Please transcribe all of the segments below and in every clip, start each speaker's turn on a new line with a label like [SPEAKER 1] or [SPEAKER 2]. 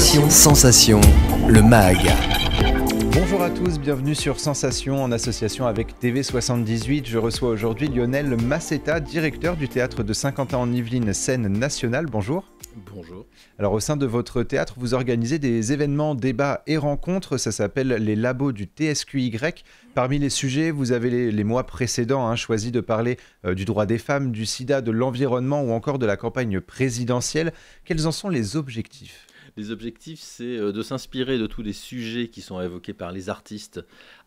[SPEAKER 1] Sensation. le MAG.
[SPEAKER 2] Bonjour à tous, bienvenue sur Sensation en association avec TV78. Je reçois aujourd'hui Lionel Massetta, directeur du théâtre de Saint-Quentin-en-Yvelines, scène nationale. Bonjour. Bonjour. Alors au sein de votre théâtre, vous organisez des événements, débats et rencontres, ça s'appelle les labos du TSQY. Parmi les sujets, vous avez les, mois précédents hein, choisi de parler euh, du droit des femmes, du sida, de l'environnement ou encore de la campagne présidentielle. Quels en sont les objectifs
[SPEAKER 1] les objectifs, c'est euh, de s'inspirer de tous les sujets qui sont évoqués par les artistes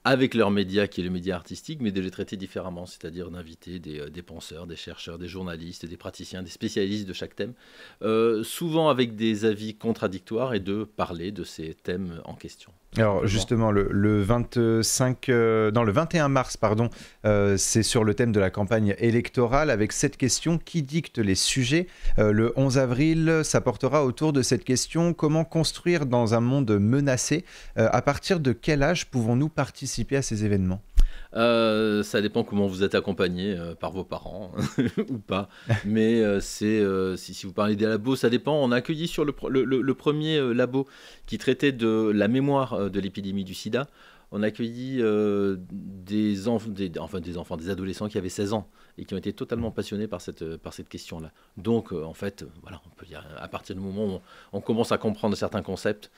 [SPEAKER 1] avec leurs médias, qui est le média artistique, mais de les traiter différemment, c'est-à-dire d'inviter des, euh, penseurs, des chercheurs, des journalistes, des praticiens, des spécialistes de chaque thème, euh, souvent avec des avis contradictoires et de parler de ces thèmes en question.
[SPEAKER 2] Alors justement, le, le 25, euh, le 21 mars, pardon, euh, c'est sur le thème de la campagne électorale avec cette question qui dicte les sujets. Euh, le 11 avril, ça portera autour de cette question comment construire dans un monde menacé. à partir de quel âge pouvons-nous participer à ces événements
[SPEAKER 1] euh, ça dépend comment vous êtes accompagné euh, par vos parents ou pas. Mais euh, si, vous parlez des labos, ça dépend. On a accueilli sur le premier labo qui traitait de la mémoire de l'épidémie du sida on a accueilli euh, des, enfants, enfin, des enfants, des adolescents qui avaient 16 ans et qui ont été totalement mmh. passionnés par cette, euh, par cette question-là. Donc, euh, en fait, voilà, on peut dire, à partir du moment où on, commence à comprendre certains concepts,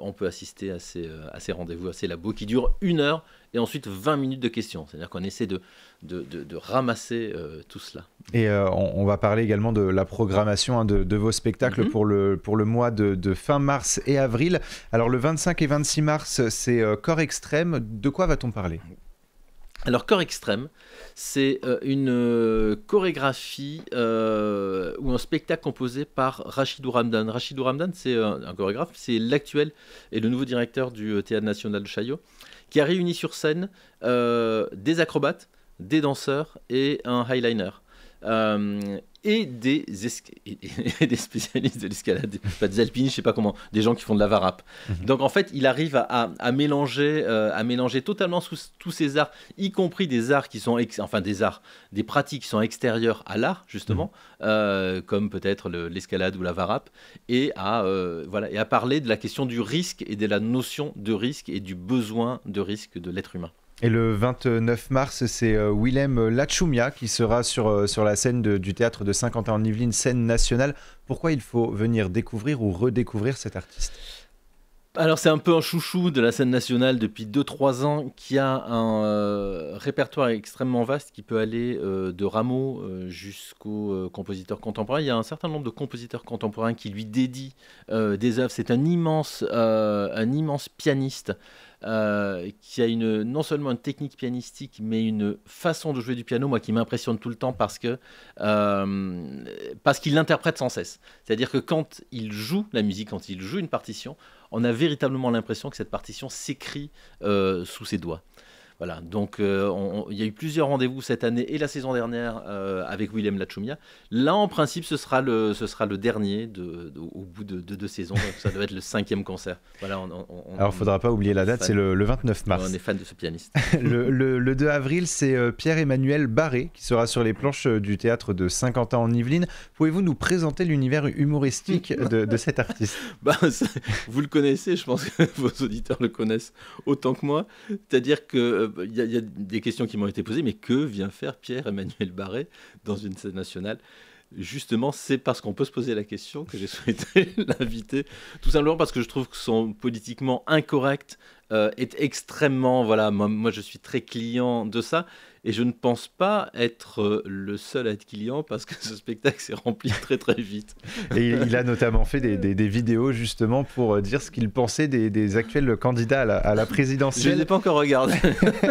[SPEAKER 1] on peut assister à ces, à ces rendez-vous, à ces labos qui durent une heure et ensuite 20 minutes de questions. C'est-à-dire qu'on essaie de, de, de, ramasser tout cela.
[SPEAKER 2] Et on, va parler également de la programmation hein, de, vos spectacles mmh. pour, le, pour le mois de, fin mars et avril. Alors le 25 et 26 mars, c'est Corps Extrême de quoi va-t-on parler
[SPEAKER 1] alors corps extrême, c'est euh, une euh, chorégraphie euh, ou un spectacle composé par Rachidou Ramdan. Rachidou Ramdan, c'est un, chorégraphe, c'est l'actuel et le nouveau directeur du Théâtre national de Chaillot, qui a réuni sur scène des acrobates, des danseurs et un highliner. et des, spécialistes de l'escalade, des alpinistes, je sais pas comment, des gens qui font de la varap. Mhm. Donc en fait, il arrive à, mélanger, euh, à mélanger totalement tous ces arts, y compris des arts qui sont, enfin des arts, des pratiques qui sont extérieures à l'art justement, mhm. euh, comme peut-être l'escalade ou la varap, et euh, voilà, et à parler de la question du risque et de la notion de risque et du besoin de risque de l'être
[SPEAKER 2] humain. Et le 29 mars, c'est euh, Willem Lachumia qui sera sur, euh, sur la scène du théâtre de Saint-Quentin-en-Yvelines, scène nationale. Pourquoi il faut venir découvrir ou redécouvrir cet artiste
[SPEAKER 1] alors c'est un peu un chouchou de la scène nationale depuis 2-3 ans qui a un euh, répertoire extrêmement vaste qui peut aller de Rameau jusqu'aux compositeurs contemporains. Il y a un certain nombre de compositeurs contemporains qui lui dédient des œuvres. C'est un immense, un immense pianiste euh, qui a non seulement une technique pianistique, mais une façon de jouer du piano, moi, qui m'impressionne tout le temps euh, parce qu'il l'interprète sans cesse. C'est-à-dire que quand il joue la musique, quand il joue une partition, on a véritablement l'impression que cette partition s'écrit euh, sous ses doigts. Voilà, donc euh, il y a eu plusieurs rendez-vous cette année et la saison dernière euh, avec Willem Lachumia. Là, en principe, ce sera le, ce sera le dernier de, au bout de, deux saisons. Donc ça doit être le cinquième concert. Voilà, on, on, Alors, faudra pas oublier la date, c'est le,
[SPEAKER 2] 29 mars. On est
[SPEAKER 1] fan de ce pianiste.
[SPEAKER 2] le, 2 avril, c'est euh, Pierre-Emmanuel Barré qui sera sur les planches du théâtre de Saint-Quentin en Yvelines. Pouvez-vous nous présenter l'univers humoristique de, de, cet artiste bah,
[SPEAKER 1] Vous le connaissez, je pense que vos auditeurs le connaissent autant que moi. C'est-à-dire que il y, a des questions qui m'ont été posées, mais que vient faire Pierre-Emmanuel Barré dans une scène nationale Justement, c'est parce qu'on peut se poser la question que j'ai souhaité l'inviter, tout simplement parce que je trouve que sont politiquement incorrects euh, est extrêmement voilà moi, je suis très client de ça et je ne pense pas être euh, le seul à être client parce que ce spectacle s'est rempli très très vite. Et il
[SPEAKER 2] a notamment fait des, vidéos justement pour euh, dire ce qu'il pensait des, actuels candidats à la, à présidentielle. Je ne l'ai
[SPEAKER 1] pas encore regardé.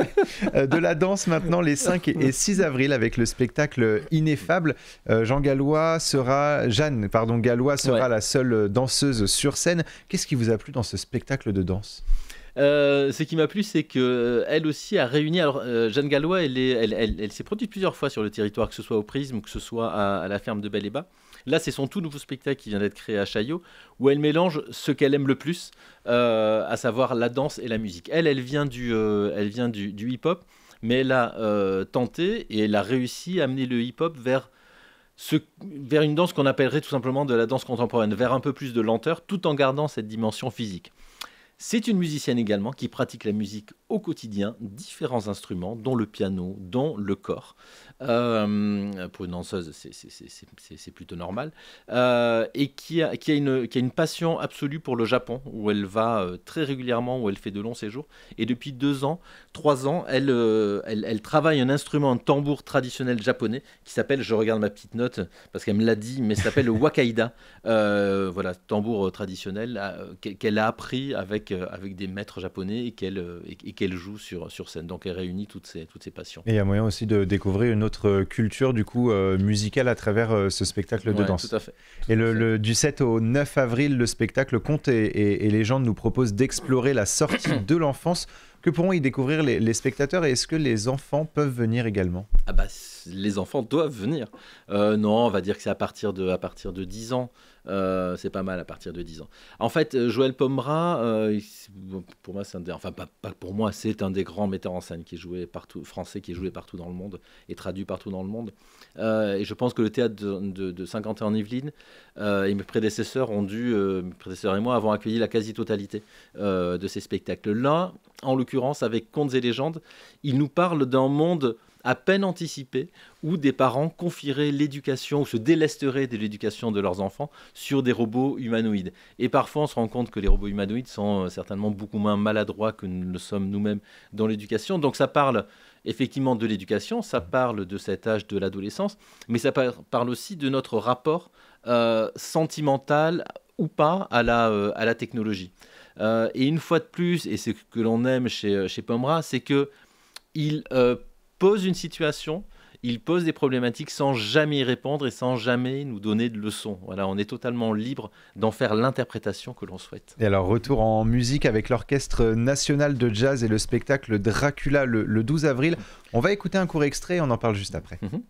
[SPEAKER 2] de la danse maintenant les 5 et 6 avril avec le spectacle Ineffable. Jean Gallois sera, Jeanne pardon, Gallois sera la seule danseuse sur scène. Qu'est-ce qui vous a plu dans ce spectacle de danse
[SPEAKER 1] euh, ce qui m'a plu, c'est qu'elle euh, aussi a réuni. Alors, euh, Jeanne Gallois, elle, s'est produite plusieurs fois sur le territoire, que ce soit au Prisme, que ce soit à, la ferme de Belle Là, c'est son tout nouveau spectacle qui vient d'être créé à Chaillot, où elle mélange ce qu'elle aime le plus, à savoir la danse et la musique. Elle, elle vient du, hip-hop, mais elle a tenté et elle a réussi à amener le hip-hop vers une danse qu'on appellerait tout simplement de la danse contemporaine, vers un peu plus de lenteur, tout en gardant cette dimension physique. C'est une musicienne également qui pratique la musique au quotidien, différents instruments, dont le piano, dont le corps. Euh, pour une danseuse, c'est plutôt normal. Euh, et qui a, une, qui a, une, passion absolue pour le Japon, où elle va euh, très régulièrement, où elle fait de longs séjours. Et depuis deux ans, trois ans, elle, elle, travaille un instrument, un tambour traditionnel japonais, qui s'appelle, je regarde ma petite note, parce qu'elle me l'a dit, mais s'appelle le wakaida. voilà, tambour traditionnel qu'elle a appris avec euh, avec, des maîtres japonais et qu'elle euh, et, qu'elle joue sur, sur scène. Donc elle réunit toutes ces toutes passions. Et
[SPEAKER 2] il y a moyen aussi de découvrir une autre culture du coup euh, musicale à travers ce spectacle de danse. et le, du 7 au 9 avril, le spectacle compte et, les gens nous propose d'explorer la sortie de l'enfance que pourront y découvrir les, spectateurs et est-ce que les enfants peuvent venir également
[SPEAKER 1] Ah bah les enfants doivent venir. Euh, non, on va dire que c'est à partir de à partir de 10 ans. Euh, c'est pas mal à partir de 10 ans. En fait, euh, Joël Pomera, pour moi, c'est un des, pour moi, c'est un des grands metteurs en scène qui jouait partout, français qui est joué partout dans le monde et traduit partout dans le monde. Euh, et je pense que le théâtre de, de, Saint-Quentin-en-Yvelines euh, et mes prédécesseurs ont dû, euh, mes prédécesseurs et moi, avons accueilli la quasi-totalité de ces spectacles. Là, en l'occurrence, avec Contes et légendes, il nous parle d'un monde à peine anticipé où des parents confieraient l'éducation ou se délesteraient de l'éducation de leurs enfants sur des robots humanoïdes. Et parfois, on se rend compte que les robots humanoïdes sont certainement beaucoup moins maladroits que nous le sommes nous-mêmes dans l'éducation. Donc ça parle effectivement de l'éducation, ça parle de cet âge de l'adolescence, mais ça parle aussi de notre rapport euh, sentimental ou pas à la, euh, technologie. Euh, et une fois de plus, et c'est ce que l'on aime chez, chez Pomera, c'est que il pose une situation il pose des problématiques sans jamais y répondre et sans jamais nous donner de leçons. Voilà, on est totalement libre d'en faire l'interprétation que
[SPEAKER 2] l'on souhaite. Et alors, retour en musique avec l'Orchestre national de jazz et le spectacle Dracula le, 12 avril. On va écouter un court extrait, on en parle juste après. Mhm.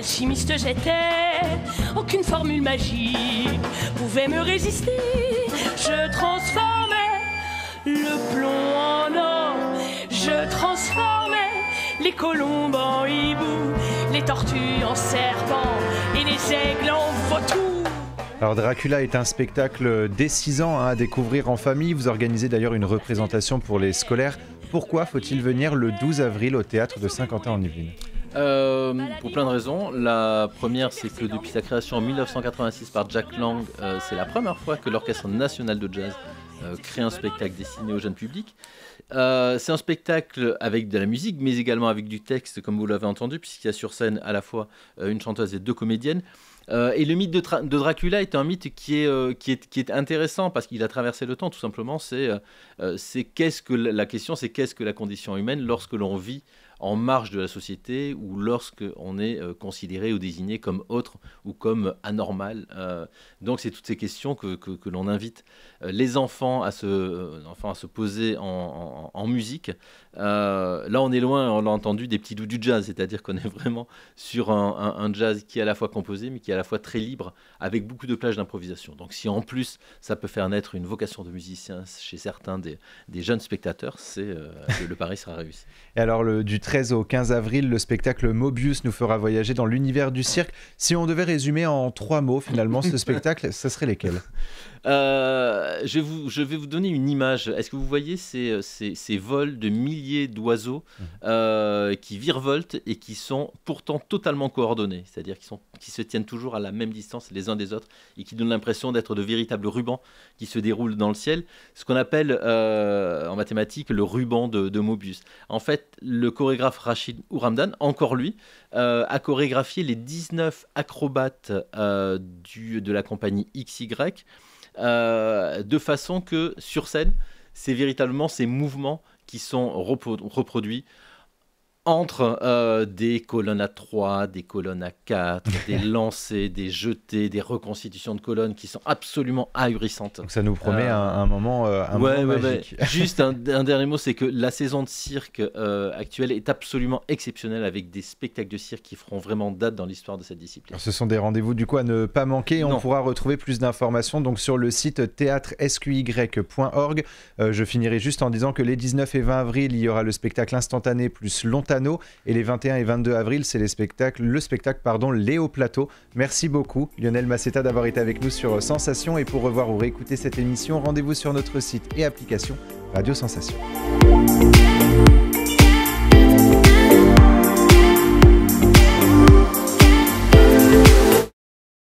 [SPEAKER 2] Alchimiste j'étais, aucune formule magique pouvait me résister. Je transformais le plomb en or, je transformais les colombes en hibou, les tortues en serpents et les aigles en vautours. Alors Dracula est un spectacle décisant hein, à découvrir en famille. Vous organisez d'ailleurs une représentation pour les scolaires. Pourquoi faut-il venir le 12 avril au théâtre de Saint-Quentin en Yvelines
[SPEAKER 1] euh, pour plein de raisons. La première, c'est que depuis sa création en 1986 par Jack Lang, euh, c'est la première fois que l'Orchestre national de jazz euh, crée un spectacle destiné au jeune public. c'est un spectacle avec de la musique, mais également avec du texte, comme vous l'avez entendu, puisqu'il y a sur scène à la fois une chanteuse et deux comédiennes. et le mythe de, Dracula est un mythe qui est, intéressant parce qu'il a traversé le temps, tout simplement. C'est, ce que la question, c'est qu'est-ce que la condition humaine lorsque l'on vit en marge de la société ou lorsque on est euh, considéré ou désigné comme autre ou comme anormal. Euh, donc c'est toutes ces questions que, que, l'on invite euh, les enfants à se, enfin, à se poser en, musique. là on est loin, on l'a entendu, des petits doux du jazz, c'est-à-dire qu'on est vraiment sur un, jazz qui est à la fois composé mais qui est à la fois très libre avec beaucoup de plages d'improvisation. Donc si en plus ça peut faire naître une vocation de musicien chez certains des, des jeunes spectateurs, c'est le pari sera
[SPEAKER 2] réussi. Et alors le, du 13 au 15 avril, le spectacle Mobius nous fera voyager dans l'univers du cirque. Si on devait résumer en trois mots finalement ce spectacle, ce serait lesquels
[SPEAKER 1] euh, je, vais vous donner une image. Est-ce que vous voyez ces, euh, ces, vols de milliers d'oiseaux mmh. euh, qui virevoltent et qui sont pourtant totalement coordonnés C'est-à-dire qui, se tiennent toujours à la même distance les uns des autres et qui donnent l'impression d'être de véritables rubans qui se déroulent dans le ciel. Ce qu'on appelle en mathématiques le ruban de, de, Mobius. En fait, le chorégraphe Rachid Ouramdan, encore lui, à euh, a chorégraphié les 19 acrobates euh, du, de la compagnie XY, euh, de façon que sur scène, c'est véritablement ces mouvements qui sont reproduits entre euh, des colonnes à 3, des colonnes à 4, des lancers, des jetés, des reconstitutions de colonnes qui sont absolument ahurissantes. Donc ça nous promet euh,
[SPEAKER 2] un, moment, euh, magique.
[SPEAKER 1] Juste un, dernier mot, c'est que la saison de cirque actuelle est absolument exceptionnelle avec des spectacles de cirque qui feront vraiment date dans l'histoire de cette
[SPEAKER 2] discipline. ce sont des rendez-vous du coup à ne pas manquer. On pourra retrouver plus d'informations donc sur le site théâtresqy.org. je finirai juste en disant que les 19 et 20 avril, il y aura le spectacle instantané plus longtemps et les 21 et 22 avril, c'est les spectacles, le spectacle pardon, Léo Plateau. Merci beaucoup Lionel Massetta d'avoir été avec nous sur euh, Sensation. Et pour revoir ou réécouter cette émission, rendez-vous sur notre site et application Radio Sensation.